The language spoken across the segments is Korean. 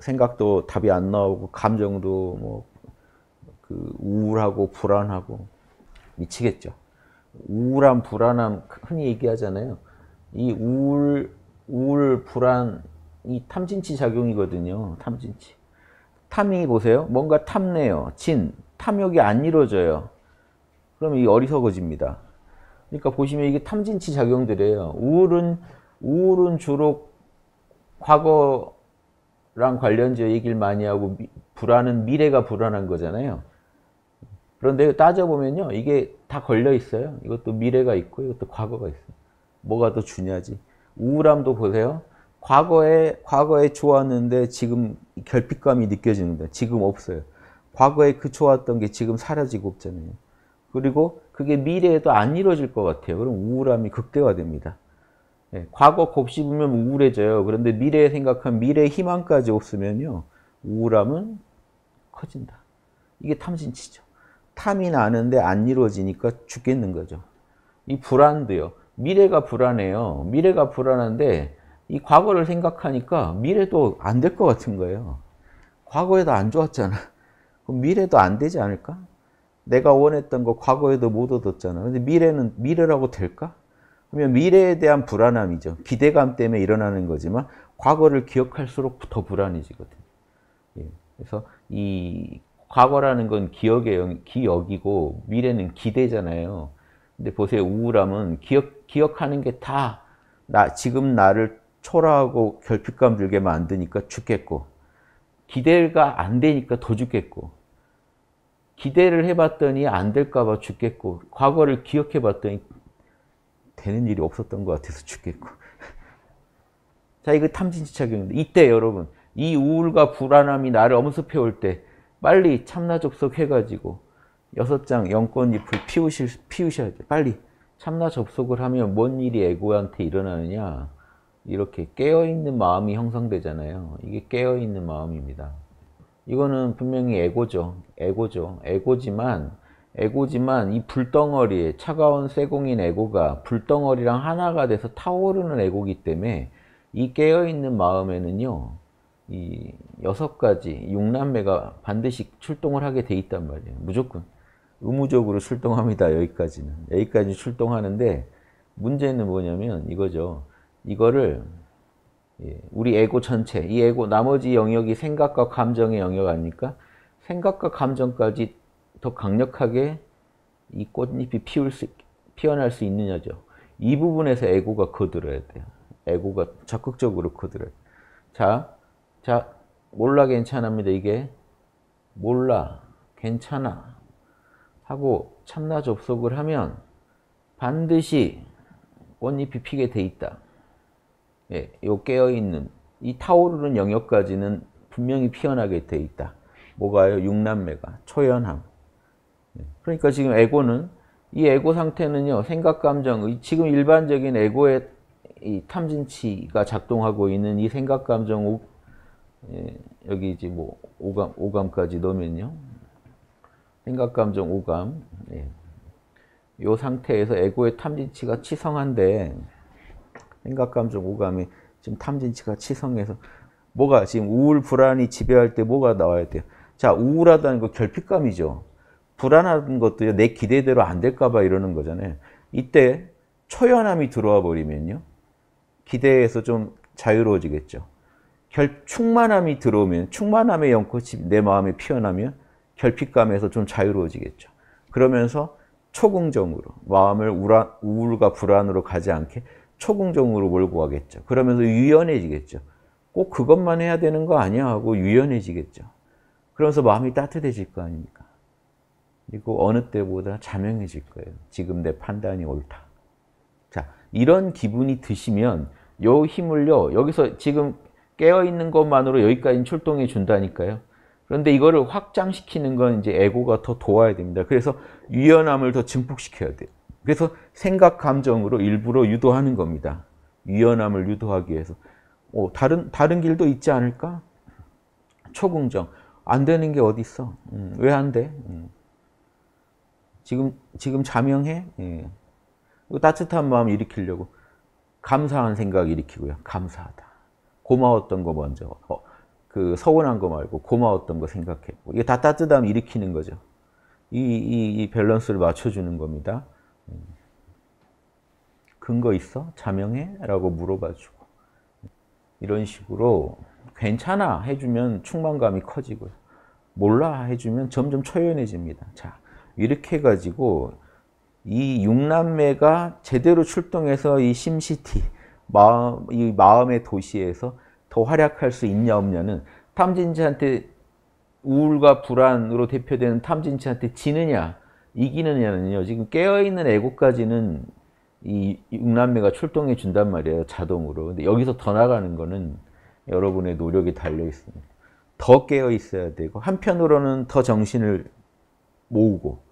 생각도 답이 안 나오고 감정도 뭐그 우울하고 불안하고 미치겠죠. 우울함, 불안함 흔히 얘기하잖아요. 이 우울, 우울, 불안 이 탐진치 작용이거든요. 탐진치. 탐이 보세요. 뭔가 탐내요. 진. 탐욕이 안 이루어져요. 그러이 어리석어집니다. 그러니까 보시면 이게 탐진치 작용들이에요. 우울은 우울은 주로 과거 랑 관련지어 얘기를 많이 하고 미, 불안은 미래가 불안한 거잖아요. 그런데 따져보면요. 이게 다 걸려 있어요. 이것도 미래가 있고 이것도 과거가 있어요. 뭐가 더 중요하지? 우울함도 보세요. 과거에 과거에 좋았는데 지금 결핍감이 느껴지는데 지금 없어요. 과거에 그 좋았던 게 지금 사라지고 없잖아요. 그리고 그게 미래에도 안 이루어질 것 같아요. 그럼 우울함이 극대화됩니다. 예, 과거 곱씹으면 우울해져요. 그런데 미래에 생각한 미래의 희망까지 없으면요. 우울함은 커진다. 이게 탐진치죠. 탐이 나는데 안 이루어지니까 죽겠는 거죠. 이 불안도요. 미래가 불안해요. 미래가 불안한데 이 과거를 생각하니까 미래도 안 될 것 같은 거예요. 과거에도 안 좋았잖아. 그럼 미래도 안 되지 않을까? 내가 원했던 거 과거에도 못 얻었잖아. 근데 미래는 미래라고 될까? 그러면 미래에 대한 불안함이죠. 기대감 때문에 일어나는 거지만 과거를 기억할수록 더 불안해지거든요. 예. 그래서 이 과거라는 건 기억의 기억이고 미래는 기대잖아요. 근데 보세요. 우울함은 기억 기억하는 게 다 나 지금 나를 초라하고 결핍감 들게 만드니까 죽겠고 기대가 안 되니까 더 죽겠고 기대를 해봤더니 안 될까봐 죽겠고 과거를 기억해봤더니 되는 일이 없었던 것 같아서 죽겠고. 자, 이거 탐진지착용인데 이때 여러분 이 우울과 불안함이 나를 엄습해 올 때 빨리 참나접속 해가지고 여섯 장 연꽃잎을 피우실, 피우셔야 돼. 빨리 참나 접속을 하면 뭔 일이 에고한테 일어나느냐 이렇게 깨어있는 마음이 형성되잖아요. 이게 깨어있는 마음입니다. 이거는 분명히 에고죠. 에고죠. 에고지만 에고지만 이 불덩어리, 에 차가운 쇠공인 에고가 불덩어리랑 하나가 돼서 타오르는 에고기 때문에 이 깨어있는 마음에는요, 이 여섯 가지 용남매가 반드시 출동을 하게 돼 있단 말이에요. 무조건. 의무적으로 출동합니다. 여기까지는. 여기까지 출동하는데 문제는 뭐냐면 이거죠. 이거를 예, 우리 에고 전체, 이 에고 나머지 영역이 생각과 감정의 영역 아닙니까? 생각과 감정까지 더 강력하게 이 꽃잎이 피울 수, 피어날 수 있느냐죠. 이 부분에서 에고가 거들어야 돼요. 에고가 적극적으로 거들어요. 자, 자, 몰라 괜찮합니다. 이게 몰라, 괜찮아 하고 참나 접속을 하면 반드시 꽃잎이 피게 돼 있다. 예, 요 깨어있는 이 타오르는 영역까지는 분명히 피어나게 돼 있다. 뭐가요? 육남매가, 초연함. 그러니까 지금 에고는 이 에고 상태는요 생각 감정 지금 일반적인 에고의 탐진치가 작동하고 있는 이 생각 감정 오, 예, 여기 이제 뭐 오감 오감까지 넣으면요 생각 감정 오감 예. 요 상태에서 에고의 탐진치가 치성한데 생각 감정 오감이 지금 탐진치가 치성해서 뭐가 지금 우울 불안이 지배할 때 뭐가 나와야 돼요 자 우울하다는 거 결핍감이죠 불안한 것도 내 기대대로 안 될까 봐 이러는 거잖아요. 이때 초연함이 들어와 버리면요. 기대에서 좀 자유로워지겠죠. 결, 충만함이 들어오면 충만함의 영꽃이 내 마음에 피어나면 결핍감에서 좀 자유로워지겠죠. 그러면서 초긍정으로 마음을 우라, 우울과 불안으로 가지 않게 초긍정으로 몰고 가겠죠. 그러면서 유연해지겠죠. 꼭 그것만 해야 되는 거 아니야 하고 유연해지겠죠. 그러면서 마음이 따뜻해질 거 아닙니까? 그리고 어느 때보다 자명해질 거예요. 지금 내 판단이 옳다. 자, 이런 기분이 드시면 요 힘을요. 여기서 지금 깨어 있는 것만으로 여기까지 출동해 준다니까요. 그런데 이거를 확장시키는 건 이제 에고가 더 도와야 됩니다. 그래서 유연함을 더 증폭시켜야 돼요. 그래서 생각 감정으로 일부러 유도하는 겁니다. 유연함을 유도하기 위해서 어, 다른 다른 길도 있지 않을까? 초긍정 안 되는 게 어디 있어? 음, 왜 안 돼? 음. 지금 지금 자명해? 예. 따뜻한 마음 일으키려고 감사한 생각 일으키고요. 감사하다. 고마웠던 거 먼저. 어, 그 서운한 거 말고 고마웠던 거 생각해. 이게 다 따뜻함 일으키는 거죠. 이, 이, 이 밸런스를 맞춰주는 겁니다. 음. 근거 있어? 자명해? 라고 물어봐주고 이런 식으로 괜찮아 해주면 충만감이 커지고요. 몰라 해주면 점점 초연해집니다. 자, 이렇게 해가지고 이 육남매가 제대로 출동해서 이 심시티, 마음, 이 마음의 도시에서 더 활약할 수 있냐 없냐는 탐진치한테 우울과 불안으로 대표되는 탐진치한테 지느냐 이기느냐는요. 지금 깨어있는 애고까지는 이 육남매가 출동해 준단 말이에요. 자동으로. 근데 여기서 더 나가는 거는 여러분의 노력이 달려 있습니다. 더 깨어 있어야 되고 한편으로는 더 정신을 모으고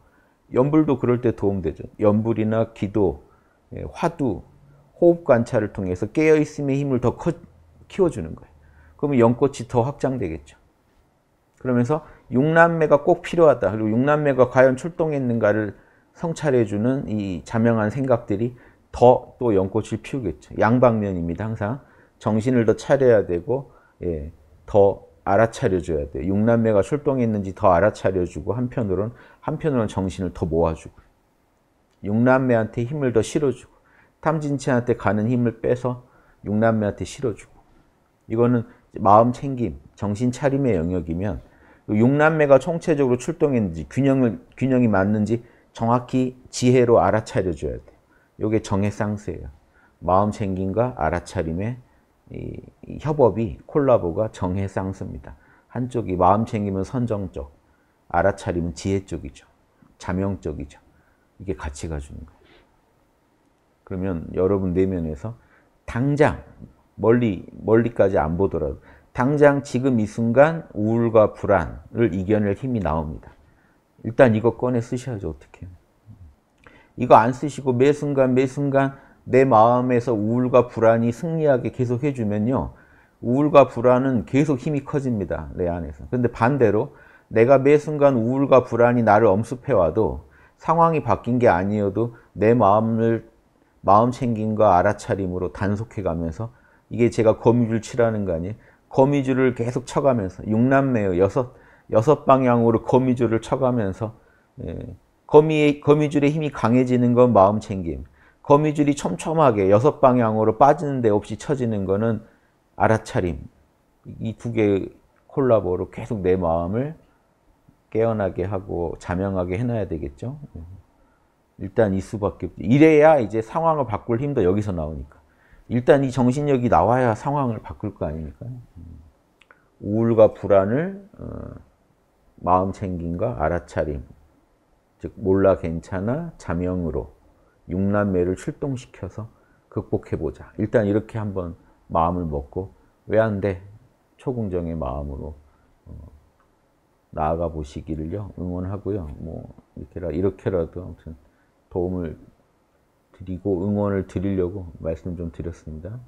연불도 그럴 때 도움되죠. 연불이나 기도, 예, 화두, 호흡 관찰을 통해서 깨어있음의 힘을 더 커, 키워주는 거예요. 그러면 연꽃이 더 확장되겠죠. 그러면서 육남매가 꼭 필요하다. 그리고 육남매가 과연 출동했는가를 성찰해주는 이 자명한 생각들이 더 또 연꽃을 피우겠죠. 양방면입니다. 항상 정신을 더 차려야 되고 예, 더 알아차려줘야 돼. 육남매가 출동했는지 더 알아차려주고 한편으로는 한편으로는 정신을 더 모아주고 육남매한테 힘을 더 실어주고 탐진치한테 가는 힘을 빼서 육남매한테 실어주고 이거는 마음 챙김, 정신 차림의 영역이면 그 육남매가 총체적으로 출동했는지 균형을 균형이 맞는지 정확히 지혜로 알아차려줘야 돼. 이게 정의 쌍수예요. 마음 챙김과 알아차림의 이, 이 협업이 콜라보가 정해 쌍수입니다. 한쪽이 마음 챙기면 선정 쪽, 알아차리면 지혜 쪽이죠. 자명 쪽이죠. 이게 같이 가주는 거예요. 그러면 여러분 내면에서 당장 멀리 멀리까지 안 보더라도 당장 지금 이 순간 우울과 불안을 이겨낼 힘이 나옵니다. 일단 이거 꺼내 쓰셔야죠. 어떻게 이거 안 쓰시고 매 순간 매 순간 내 마음에서 우울과 불안이 승리하게 계속 해주면요. 우울과 불안은 계속 힘이 커집니다. 내 안에서. 근데 반대로 내가 매 순간 우울과 불안이 나를 엄습해와도 상황이 바뀐 게 아니어도 내 마음을 마음 챙김과 알아차림으로 단속해 가면서 이게 제가 거미줄 치라는 거 아니에요? 거미줄을 계속 쳐가면서 육남매요 여섯 여섯 방향으로 거미줄을 쳐가면서 예, 거미 거미줄의 힘이 강해지는 건 마음 챙김 거미줄이 촘촘하게 여섯 방향으로 빠지는 데 없이 쳐지는 거는 알아차림. 이 두 개의 콜라보로 계속 내 마음을 깨어나게 하고 자명하게 해놔야 되겠죠. 예. 일단 이 수밖에 없죠. 이래야 이제 상황을 바꿀 힘도 여기서 나오니까. 일단 이 정신력이 나와야 상황을 바꿀 거 아닙니까? 음. 우울과 불안을 어, 마음 챙김과 알아차림, 즉 몰라 괜찮아 자명으로 6남매를 출동시켜서 극복해보자. 일단 이렇게 한번 마음을 먹고 왜 안 돼? 초긍정의 마음으로 어, 나아가 보시기를요 응원하고요. 뭐 이렇게라 이렇게라도 아무튼 도움을 드리고 응원을 드리려고 말씀 좀 드렸습니다.